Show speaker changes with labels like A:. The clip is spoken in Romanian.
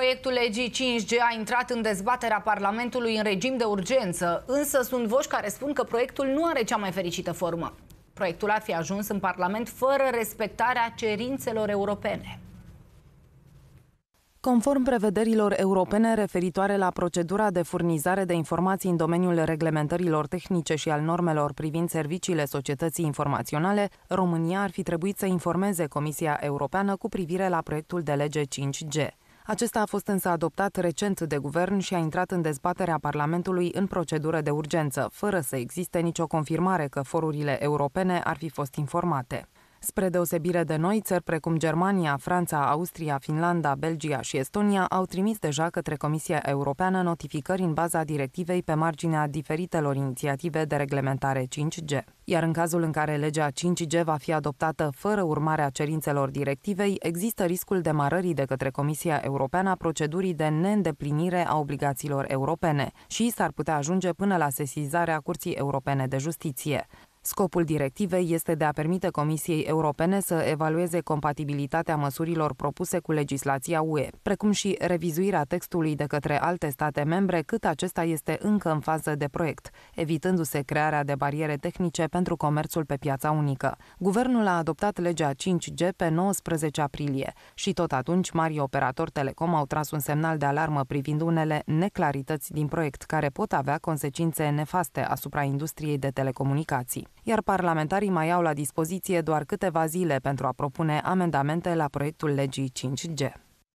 A: Proiectul legii 5G a intrat în dezbaterea Parlamentului în regim de urgență, însă sunt voci care spun că proiectul nu are cea mai fericită formă. Proiectul ar fi ajuns în Parlament fără respectarea cerințelor europene.
B: Conform prevederilor europene referitoare la procedura de furnizare de informații în domeniul reglementărilor tehnice și al normelor privind serviciile societății informaționale, România ar fi trebuit să informeze Comisia Europeană cu privire la proiectul de lege 5G. Acesta a fost însă adoptat recent de guvern și a intrat în dezbaterea Parlamentului în procedură de urgență, fără să existe nicio confirmare că forurile europene ar fi fost informate. Spre deosebire de noi, țări precum Germania, Franța, Austria, Finlanda, Belgia și Estonia au trimis deja către Comisia Europeană notificări în baza directivei pe marginea diferitelor inițiative de reglementare 5G. Iar în cazul în care legea 5G va fi adoptată fără urmarea cerințelor directivei, există riscul demarării de către Comisia Europeană a procedurii de neîndeplinire a obligațiilor europene și s-ar putea ajunge până la sesizarea Curții Europene de Justiție. Scopul directivei este de a permite Comisiei Europene să evalueze compatibilitatea măsurilor propuse cu legislația UE, precum și revizuirea textului de către alte state membre cât acesta este încă în fază de proiect, evitându-se crearea de bariere tehnice pentru comerțul pe piața unică. Guvernul a adoptat legea 5G pe 19 aprilie și tot atunci mari operatori telecom au tras un semnal de alarmă privind unele neclarități din proiect care pot avea consecințe nefaste asupra industriei de telecomunicații iar parlamentarii mai au la dispoziție doar câteva zile pentru a propune amendamente la proiectul legii 5G.